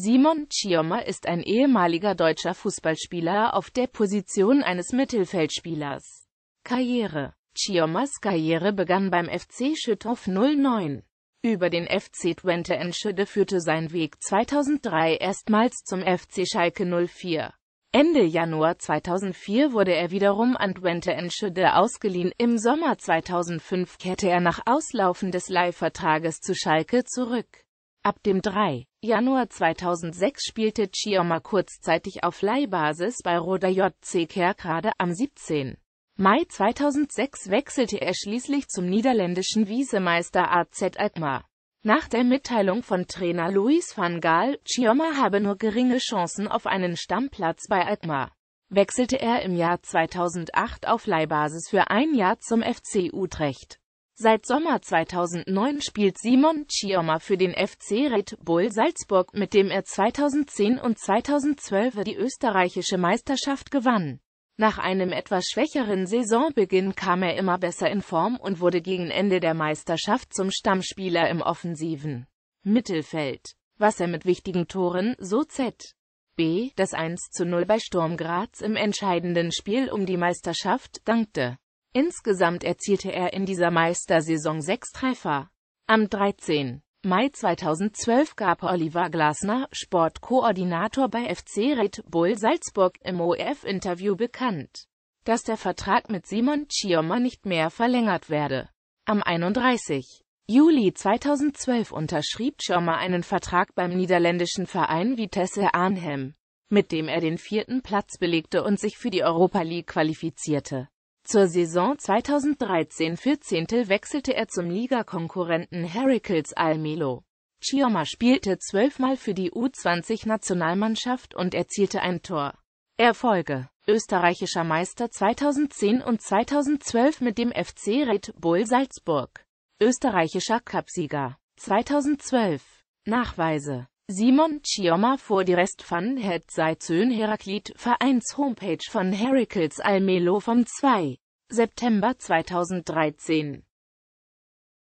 Simon Chioma ist ein ehemaliger deutscher Fußballspieler auf der Position eines Mittelfeldspielers. Karriere Chiomas Karriere begann beim FC Schüttorf 09. Über den FC Twente Enschede führte sein Weg 2003 erstmals zum FC Schalke 04. Ende Januar 2004 wurde er wiederum an Twente Enschede ausgeliehen. Im Sommer 2005 kehrte er nach Auslaufen des Leihvertrages zu Schalke zurück. Ab dem 3. Januar 2006 spielte Chioma kurzzeitig auf Leihbasis bei Roda JC Kerkrade. Am 17. Mai 2006 wechselte er schließlich zum niederländischen Wiesemeister AZ Alkmaar. Nach der Mitteilung von Trainer Luis van Gaal, Chioma habe nur geringe Chancen auf einen Stammplatz bei Alkmaar, wechselte er im Jahr 2008 auf Leihbasis für ein Jahr zum FC Utrecht. Seit Sommer 2009 spielt Simon Chioma für den FC Red Bull Salzburg, mit dem er 2010 und 2012 die österreichische Meisterschaft gewann. Nach einem etwas schwächeren Saisonbeginn kam er immer besser in Form und wurde gegen Ende der Meisterschaft zum Stammspieler im offensiven Mittelfeld, was er mit wichtigen Toren, so Z. B, das 1 zu 0 bei Sturm Graz im entscheidenden Spiel um die Meisterschaft, dankte. Insgesamt erzielte er in dieser Meistersaison sechs Treffer. Am 13. Mai 2012 gab Oliver Glasner, Sportkoordinator bei FC Red Bull Salzburg, im ORF-Interview bekannt, dass der Vertrag mit Simon Chioma nicht mehr verlängert werde. Am 31. Juli 2012 unterschrieb Chioma einen Vertrag beim niederländischen Verein Vitesse Arnhem, mit dem er den vierten Platz belegte und sich für die Europa League qualifizierte. Zur Saison 2013-14 wechselte er zum Ligakonkurrenten Heracles Almelo. Chioma spielte zwölfmal für die U20-Nationalmannschaft und erzielte ein Tor. Erfolge Österreichischer Meister 2010 und 2012 mit dem FC Red Bull Salzburg. Österreichischer Cupsieger 2012 Nachweise Simon Chioma vor die Rest van het Seizön Heraklit Vereins Homepage von Heracles Almelo vom 2. September 2013